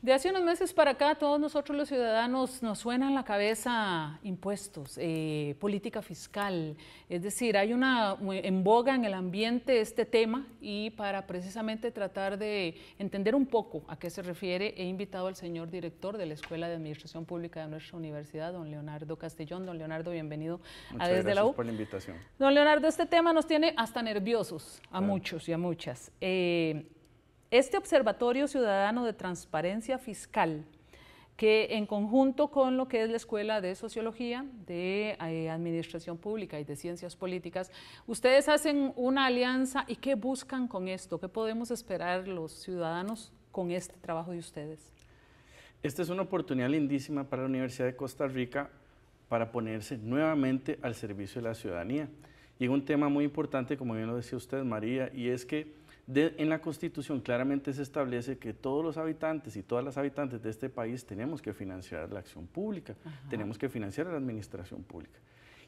De hace unos meses para acá, todos nosotros los ciudadanos nos suena en la cabeza impuestos, eh, política fiscal. Es decir, hay una en boga en el ambiente este tema y para precisamente tratar de entender un poco a qué se refiere, he invitado al señor director de la Escuela de Administración Pública de nuestra universidad, don Leonardo Castellón. Don Leonardo, bienvenido a Desde la U. por la invitación. Don Leonardo, este tema nos tiene hasta nerviosos a muchos y a muchas. Eh, este Observatorio Ciudadano de Transparencia Fiscal, que en conjunto con lo que es la Escuela de Sociología, de eh, Administración Pública y de Ciencias Políticas, ustedes hacen una alianza y qué buscan con esto, qué podemos esperar los ciudadanos con este trabajo de ustedes. Esta es una oportunidad lindísima para la Universidad de Costa Rica para ponerse nuevamente al servicio de la ciudadanía. Y en un tema muy importante, como bien lo decía usted, María, y es que en la Constitución claramente se establece que todos los habitantes y todas las habitantes de este país tenemos que financiar la acción pública, tenemos que financiar la administración pública.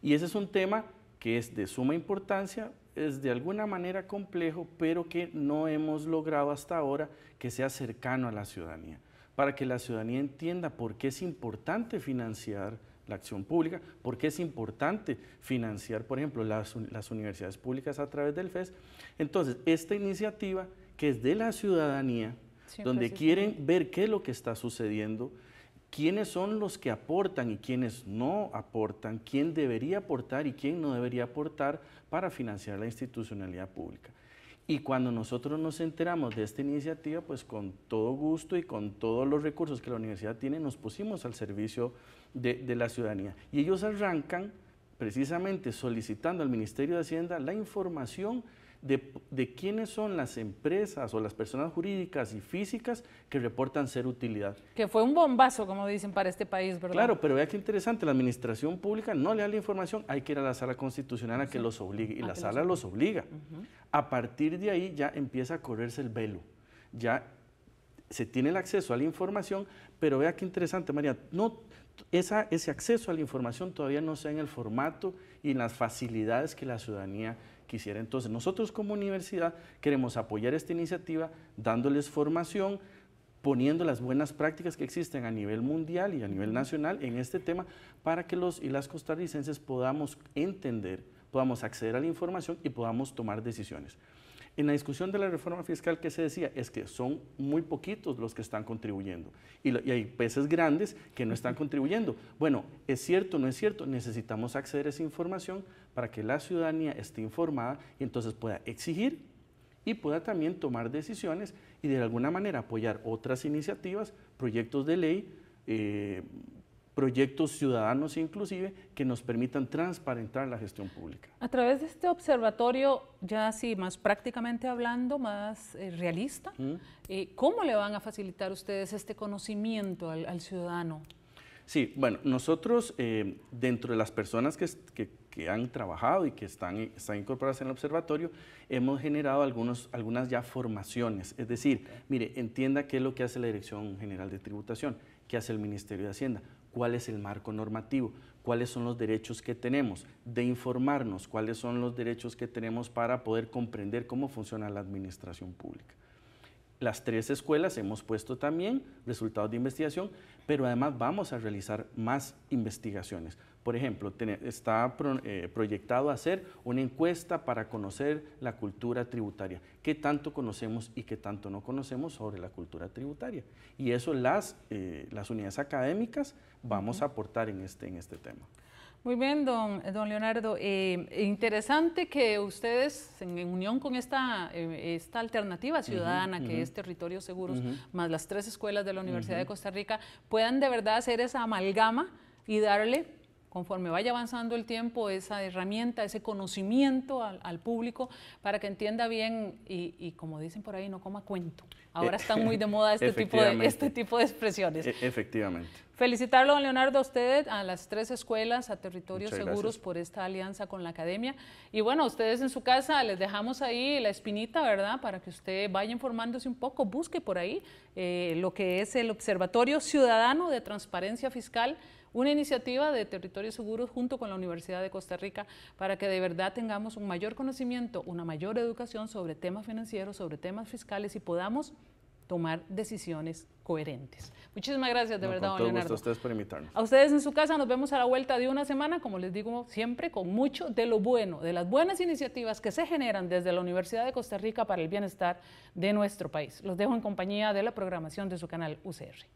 Y ese es un tema que es de suma importancia, es de alguna manera complejo, pero que no hemos logrado hasta ahora que sea cercano a la ciudadanía, para que la ciudadanía entienda por qué es importante financiar la acción pública, porque es importante financiar, por ejemplo, las, universidades públicas a través del FES. Entonces, esta iniciativa que es de la ciudadanía, donde quieren ver qué es lo que está sucediendo, quiénes son los que aportan y quiénes no aportan, quién debería aportar y quién no debería aportar para financiar la institucionalidad pública. Y cuando nosotros nos enteramos de esta iniciativa, pues con todo gusto y con todos los recursos que la universidad tiene, nos pusimos al servicio de, la ciudadanía. Y ellos arrancan precisamente solicitando al Ministerio de Hacienda la información de, quiénes son las empresas o las personas jurídicas y físicas que reportan ser utilidad. Que fue un bombazo, como dicen, para este país, ¿verdad? Claro, pero vea qué interesante, la administración pública no le da la información, hay que ir a la sala constitucional a que los obligue, y la sala los obliga. A partir de ahí ya empieza a correrse el velo, ya se tiene el acceso a la información, pero vea qué interesante, María, no ese acceso a la información todavía no sea en el formato y en las facilidades que la ciudadanía quisiera. Entonces, nosotros como universidad queremos apoyar esta iniciativa dándoles formación, poniendo las buenas prácticas que existen a nivel mundial y a nivel nacional en este tema para que los y las costarricenses podamos entender podamos acceder a la información y podamos tomar decisiones. En la discusión de la reforma fiscal que se decía es que son muy poquitos los que están contribuyendo y, hay peces grandes que no están contribuyendo. Bueno, es cierto, no es cierto, necesitamos acceder a esa información para que la ciudadanía esté informada y entonces pueda exigir y pueda también tomar decisiones y de alguna manera apoyar otras iniciativas, proyectos de ley. Eh, proyectos ciudadanos inclusive que nos permitan transparentar la gestión pública. A través de este observatorio, ya así más prácticamente hablando, más eh, realista, eh, ¿cómo le van a facilitar ustedes este conocimiento al ciudadano? Sí, bueno, nosotros eh, dentro de las personas que, han trabajado y que están, incorporadas en el observatorio, hemos generado algunas ya formaciones. Es decir, mire, entienda qué es lo que hace la Dirección General de Tributación, qué hace el Ministerio de Hacienda, cuál es el marco normativo, cuáles son los derechos que tenemos, de informarnos cuáles son los derechos que tenemos para poder comprender cómo funciona la administración pública. Las tres escuelas hemos puesto también resultados de investigación, pero además vamos a realizar más investigaciones. Por ejemplo, está eh, proyectado hacer una encuesta para conocer la cultura tributaria. ¿Qué tanto conocemos y qué tanto no conocemos sobre la cultura tributaria? Y eso las, eh, unidades académicas vamos a aportar en este, este tema. Muy bien, don, don Leonardo. Eh, interesante que ustedes, en, unión con esta, eh, esta alternativa ciudadana que es territorio Seguros, más las tres escuelas de la Universidad de Costa Rica, puedan de verdad hacer esa amalgama y darle conforme vaya avanzando el tiempo, esa herramienta, ese conocimiento al, público para que entienda bien y, como dicen por ahí, no coma cuento. Ahora eh, están muy de moda este tipo de, este tipo de expresiones. E, efectivamente. Felicitarlo, don Leonardo, a ustedes, a las tres escuelas, a Territorios Seguros por esta alianza con la academia. Y bueno, ustedes en su casa les dejamos ahí la espinita, ¿verdad? Para que usted vaya informándose un poco, busque por ahí eh, lo que es el Observatorio Ciudadano de Transparencia Fiscal una iniciativa de Territorios Seguros junto con la Universidad de Costa Rica para que de verdad tengamos un mayor conocimiento, una mayor educación sobre temas financieros, sobre temas fiscales y podamos tomar decisiones coherentes. Muchísimas gracias de verdad, con todo Leonardo. a ustedes por invitarnos. A ustedes en su casa nos vemos a la vuelta de una semana, como les digo siempre, con mucho de lo bueno, de las buenas iniciativas que se generan desde la Universidad de Costa Rica para el bienestar de nuestro país. Los dejo en compañía de la programación de su canal UCR.